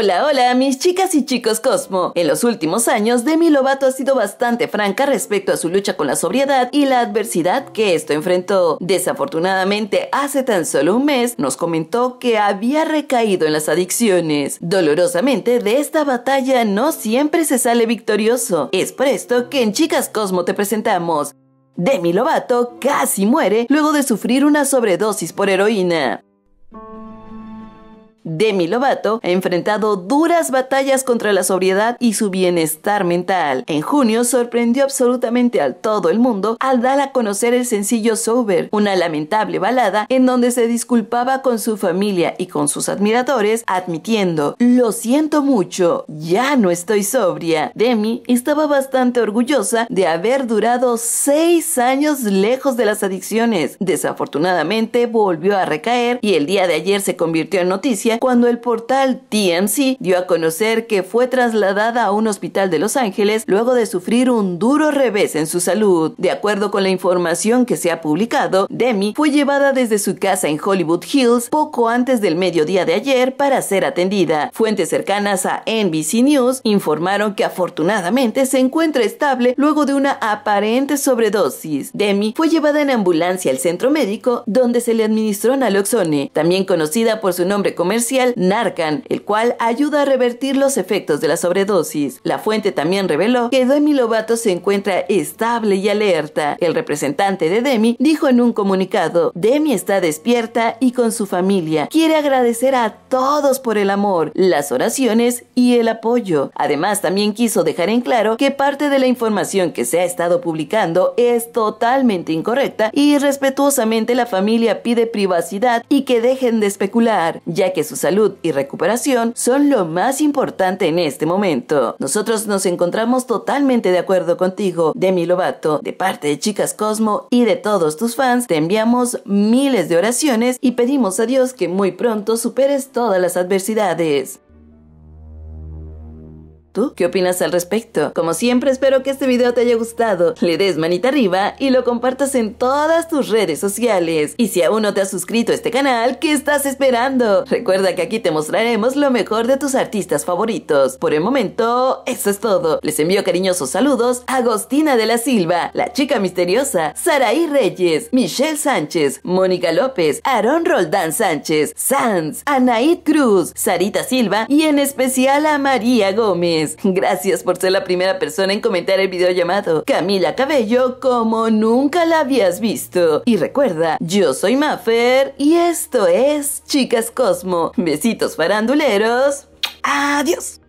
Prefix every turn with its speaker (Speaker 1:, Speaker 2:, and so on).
Speaker 1: Hola, hola, mis chicas y chicos Cosmo. En los últimos años, Demi Lovato ha sido bastante franca respecto a su lucha con la sobriedad y la adversidad que esto enfrentó. Desafortunadamente, hace tan solo un mes, nos comentó que había recaído en las adicciones. Dolorosamente, de esta batalla no siempre se sale victorioso. Es por esto que en Chicas Cosmo te presentamos. Demi Lovato casi muere luego de sufrir una sobredosis por heroína. Demi Lovato ha enfrentado duras batallas contra la sobriedad y su bienestar mental. En junio sorprendió absolutamente a todo el mundo al dar a conocer el sencillo Sober, una lamentable balada en donde se disculpaba con su familia y con sus admiradores, admitiendo, lo siento mucho, ya no estoy sobria. Demi estaba bastante orgullosa de haber durado seis años lejos de las adicciones. Desafortunadamente volvió a recaer y el día de ayer se convirtió en noticia cuando el portal TMC dio a conocer que fue trasladada a un hospital de Los Ángeles luego de sufrir un duro revés en su salud. De acuerdo con la información que se ha publicado, Demi fue llevada desde su casa en Hollywood Hills poco antes del mediodía de ayer para ser atendida. Fuentes cercanas a NBC News informaron que afortunadamente se encuentra estable luego de una aparente sobredosis. Demi fue llevada en ambulancia al centro médico donde se le administró naloxone, también conocida por su nombre comercial comercial Narcan, el cual ayuda a revertir los efectos de la sobredosis. La fuente también reveló que Demi Lovato se encuentra estable y alerta. El representante de Demi dijo en un comunicado, Demi está despierta y con su familia. Quiere agradecer a todos por el amor, las oraciones y el apoyo. Además, también quiso dejar en claro que parte de la información que se ha estado publicando es totalmente incorrecta y respetuosamente la familia pide privacidad y que dejen de especular, ya que su salud y recuperación son lo más importante en este momento. Nosotros nos encontramos totalmente de acuerdo contigo, Demi Lovato, de parte de Chicas Cosmo y de todos tus fans, te enviamos miles de oraciones y pedimos a Dios que muy pronto superes todas las adversidades qué opinas al respecto? Como siempre espero que este video te haya gustado, le des manita arriba y lo compartas en todas tus redes sociales. Y si aún no te has suscrito a este canal, ¿qué estás esperando? Recuerda que aquí te mostraremos lo mejor de tus artistas favoritos. Por el momento, eso es todo. Les envío cariñosos saludos a Agostina de la Silva, la chica misteriosa, Saraí Reyes, Michelle Sánchez, Mónica López, Aaron Roldán Sánchez, Sanz, Anaid Cruz, Sarita Silva y en especial a María Gómez. Gracias por ser la primera persona en comentar el video llamado Camila Cabello como nunca la habías visto. Y recuerda, yo soy Maffer y esto es Chicas Cosmo. Besitos faranduleros. Adiós.